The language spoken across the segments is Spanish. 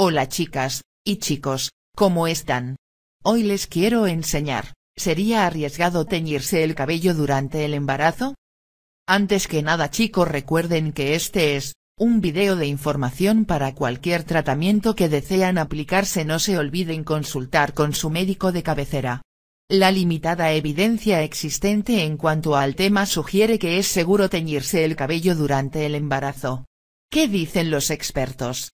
Hola chicas, y chicos, ¿cómo están? Hoy les quiero enseñar, ¿sería arriesgado teñirse el cabello durante el embarazo? Antes que nada chicos recuerden que este es, un video de información para cualquier tratamiento que desean aplicarse no se olviden consultar con su médico de cabecera. La limitada evidencia existente en cuanto al tema sugiere que es seguro teñirse el cabello durante el embarazo. ¿Qué dicen los expertos?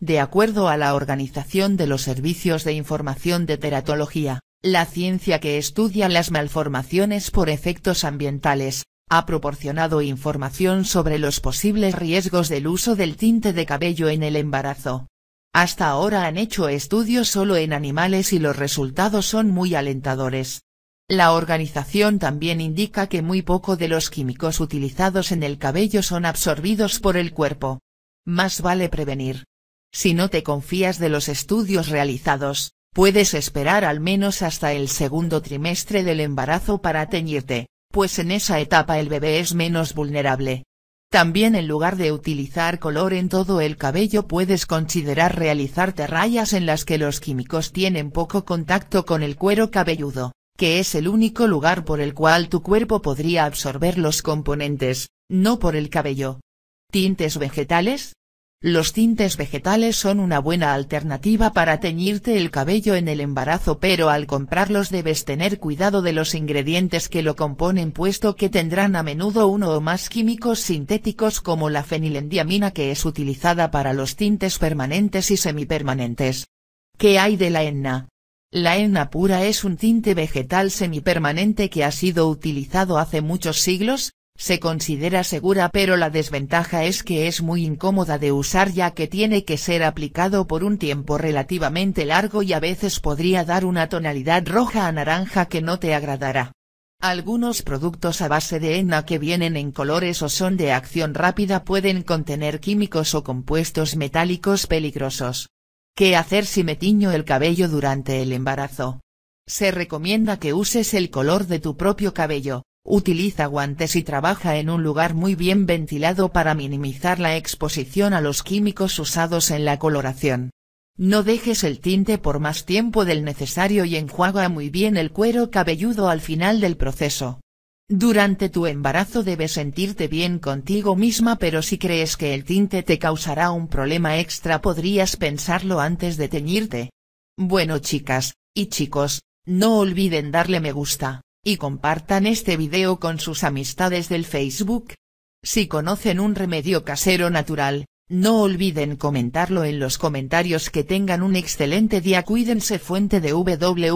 De acuerdo a la Organización de los Servicios de Información de Teratología, la ciencia que estudia las malformaciones por efectos ambientales, ha proporcionado información sobre los posibles riesgos del uso del tinte de cabello en el embarazo. Hasta ahora han hecho estudios solo en animales y los resultados son muy alentadores. La organización también indica que muy poco de los químicos utilizados en el cabello son absorbidos por el cuerpo. Más vale prevenir. Si no te confías de los estudios realizados, puedes esperar al menos hasta el segundo trimestre del embarazo para teñirte, pues en esa etapa el bebé es menos vulnerable. También en lugar de utilizar color en todo el cabello puedes considerar realizarte rayas en las que los químicos tienen poco contacto con el cuero cabelludo, que es el único lugar por el cual tu cuerpo podría absorber los componentes, no por el cabello. Tintes vegetales, los tintes vegetales son una buena alternativa para teñirte el cabello en el embarazo pero al comprarlos debes tener cuidado de los ingredientes que lo componen puesto que tendrán a menudo uno o más químicos sintéticos como la fenilendiamina que es utilizada para los tintes permanentes y semipermanentes. ¿Qué hay de la enna? La enna pura es un tinte vegetal semipermanente que ha sido utilizado hace muchos siglos, se considera segura pero la desventaja es que es muy incómoda de usar ya que tiene que ser aplicado por un tiempo relativamente largo y a veces podría dar una tonalidad roja a naranja que no te agradará. Algunos productos a base de henna que vienen en colores o son de acción rápida pueden contener químicos o compuestos metálicos peligrosos. ¿Qué hacer si me tiño el cabello durante el embarazo? Se recomienda que uses el color de tu propio cabello utiliza guantes y trabaja en un lugar muy bien ventilado para minimizar la exposición a los químicos usados en la coloración. No dejes el tinte por más tiempo del necesario y enjuaga muy bien el cuero cabelludo al final del proceso. Durante tu embarazo debes sentirte bien contigo misma pero si crees que el tinte te causará un problema extra podrías pensarlo antes de teñirte. Bueno chicas, y chicos, no olviden darle me gusta y compartan este video con sus amistades del Facebook. Si conocen un remedio casero natural, no olviden comentarlo en los comentarios que tengan un excelente día cuídense fuente de www.vix.com.com.